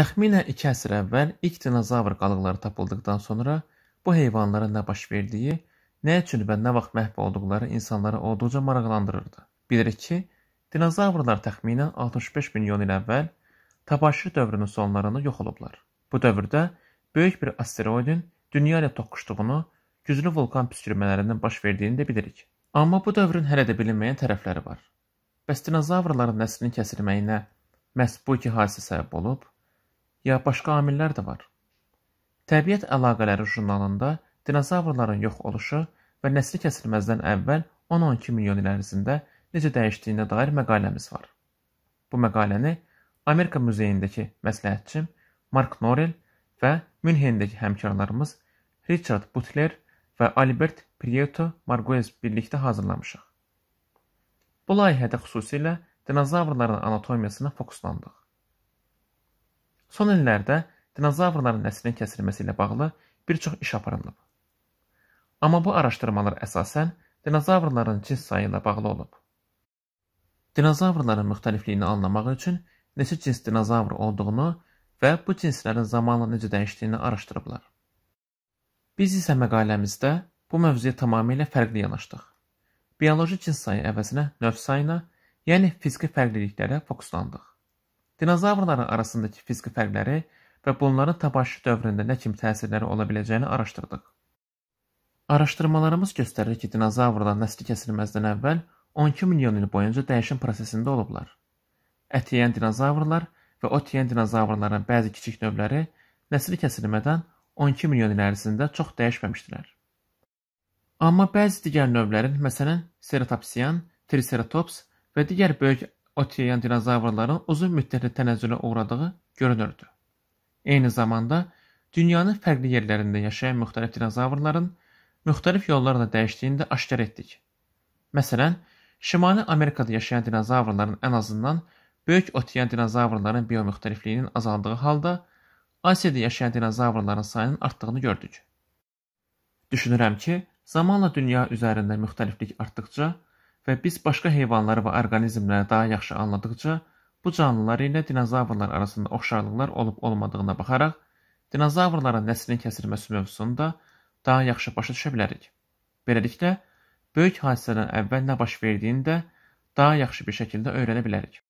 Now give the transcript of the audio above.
Təxminən iki əsr əvvəl ilk dinozavr qalıqları tapıldıqdan sonra bu heyvanların nə baş verdiyi, nə üçün və nə vaxt məhv olduqları insanları olduqca maraqlandırırdı. Bilirik ki, dinozavrlar təxminən 65 milyon il əvvəl Təbaşir dövrünün sonlarında yox olublar. Bu dövrdə böyük bir asteroidin dünya ilə toqquşduğunu, güclü vulkan püskürmələrindən baş verdiyini də bilirik. Amma bu dövrün hələ də bilinməyən tərəfləri var. Bəs dinozavrların nəslinin kəsilməyinə məhz bu iki hadisə səbəb olub? ya başqa amillər də var. Təbiət Əlaqələri jurnalında dinozavrların yox oluşu və nəsli kəsilməzdən əvvəl 10-12 milyon il ərzində necə dəyişdiyinə dair məqaləmiz var. Bu məqaləni Amerika Muzeyindəki məsləhətçim Mark Norrell və Münhendəki həmkarlarımız Richard Butler və Albert Prieto Marguez birlikdə hazırlamışıq. Bu layihədə xüsusilə dinozavrların anatomiyasına fokuslandıq. Son illərdə dinozavrların nəslinin kəsilməsi ilə bağlı bir çox iş aparılıb. Amma bu araşdırmalar əsasən dinozavrların cins sayı ilə bağlı olub. Dinozavrların müxtəlifliyini anlamaq üçün neçə cins dinozavr olduğunu və bu cinslərin zamanla necə dəyişdiyini araşdırıblar. Biz isə məqaləmizdə bu mövzuya tamamilə fərqli yanaşdıq. Bioloji cins sayı əvəzinə növ sayına, yəni fiziki fərqliliklərə fokuslandıq. Dinozavrların arasındakı fiziki fərqləri və bunların təbaşir dövründə nə kimi təsirləri ola biləcəyini araşdırdıq. Araşdırmalarımız göstərir ki, dinozavrlar nəsli kəsilməzdən əvvəl 12 milyon il boyunca dəyişim prosesində olublar. Ət yeyən dinozavrlar və ot yeyən dinozavrların bəzi kiçik növləri nəsli kəsilmədən 12 milyon il ərzində çox dəyişməmişdilər. Amma bəzi digər növlərin, məsələn, Ceratopsian, Triceratops və digər böyük Okeyan dinozavrların uzun müddətli tənəzzülə uğradığı görünürdü. Eyni zamanda dünyanın fərqli yerlərində yaşayan müxtəlif dinozavrların müxtəlif yollarla dəyişdiyini də aşkar etdik. Məsələn, Şimali Amerikada yaşayan dinozavrların ən azından böyük okean dinozavrların biomüxtəlifliyinin azaldığı halda Asiyada yaşayan dinozavrların sayının artdığını gördük. Düşünürəm ki, zamanla dünya üzərində müxtəliflik artdıqca Və biz başqa heyvanlar və orqanizmləri daha yaxşı anladıqca, bu canlılar ilə dinozavrlar arasında oxşarlıqlar olub-olmadığına baxaraq, dinozavrların nəslinin kəsilməsi mövzusunu da daha yaxşı başa düşə bilərik. Beləliklə, böyük hadisədən əvvəl nə baş verdiyini də daha yaxşı bir şəkildə öyrənə bilərik.